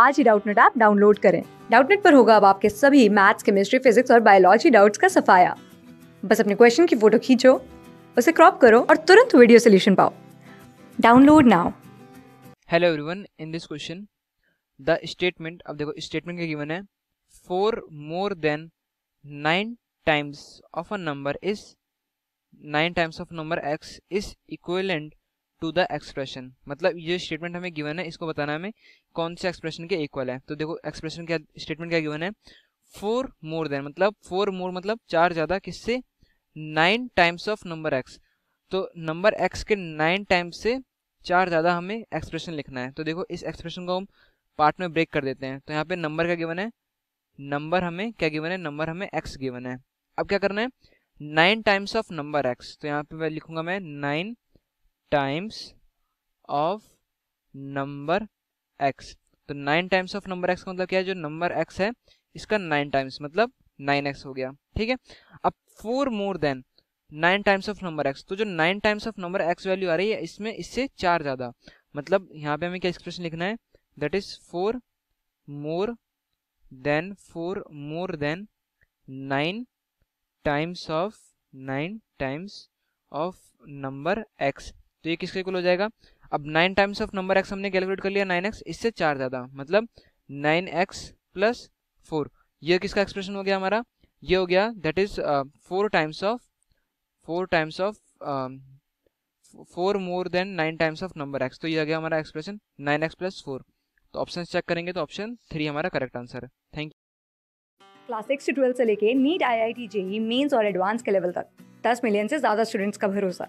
आज ही Doubtnut app download करें डाउटनेट पर होगा अब आपके सभी मैथ्स केमिस्ट्री फिजिक्स और बायोलॉजी डाउट्स का सफाया बस अपने क्वेश्चन की फोटो खींचो उसे क्रॉप करो और तुरंत वीडियो सोल्यूशन पाओ download now hello everyone in this question the statement अब देखो स्टेटमेंट क्या गिवन है four more than nine times of a number is nine times of number x is equivalent to the expression मतलब ये statement हमें given है इसको बताना हमें कौन से एक्सप्रेशन के इक्वल है तो देखो एक्सप्रेशन क्या स्टेटमेंट क्या गिवन है फोर मोर देन मतलब फोर मोर मतलब चार ज़्यादा किससे nine times of number x तो नंबर एक्स के नाइन टाइम्स से चार ज़्यादा हमें एक्सप्रेशन लिखना है तो देखो इस एक्सप्रेशन को हम पार्ट में ब्रेक कर देते हैं तो यहाँ पे नंबर क्या गिवन है नंबर हमें क्या गिवन है नंबर हमें एक्स गिवन है अब क्या करना है nine times of number x तो यहाँ पे मैं लिखूंगा मैं nine times of number x तो nine times of number x का मतलब क्या है जो नंबर एक्स है इसका नाइन टाइम्स मतलब नाइन एक्स हो गया ठीक है अब four more than nine times of number x तो जो nine times of number x value आ रही है इसमें इससे चार ज़्यादा मतलब यहाँ पे हमें क्या एक्सप्रेशन लिखना है that is four more than four more than nine times of nine times of number x तो ये किसके कुल हो जाएगा अब nine times of number x हमने कैलकुलेट कर लिया नाइन एक्स इससे चार ज़्यादा मतलब नाइन एक्स प्लस फोर ये किसका एक्सप्रेशन हो गया हमारा ये हो गया that is four times of four times of four more than nine times of number x तो ये आ गया हमारा expression nine x plus four तो ऑप्शन चेक करेंगे तो ऑप्शन थ्री हमारा करेक्ट आंसर है थैंक यू क्लास सिक्स से ट्वेल्व से लेके NEET I I T JEE mains और एडवांस के लेवल तक दस मिलियन से ज़्यादा स्टूडेंट्स का भरोसा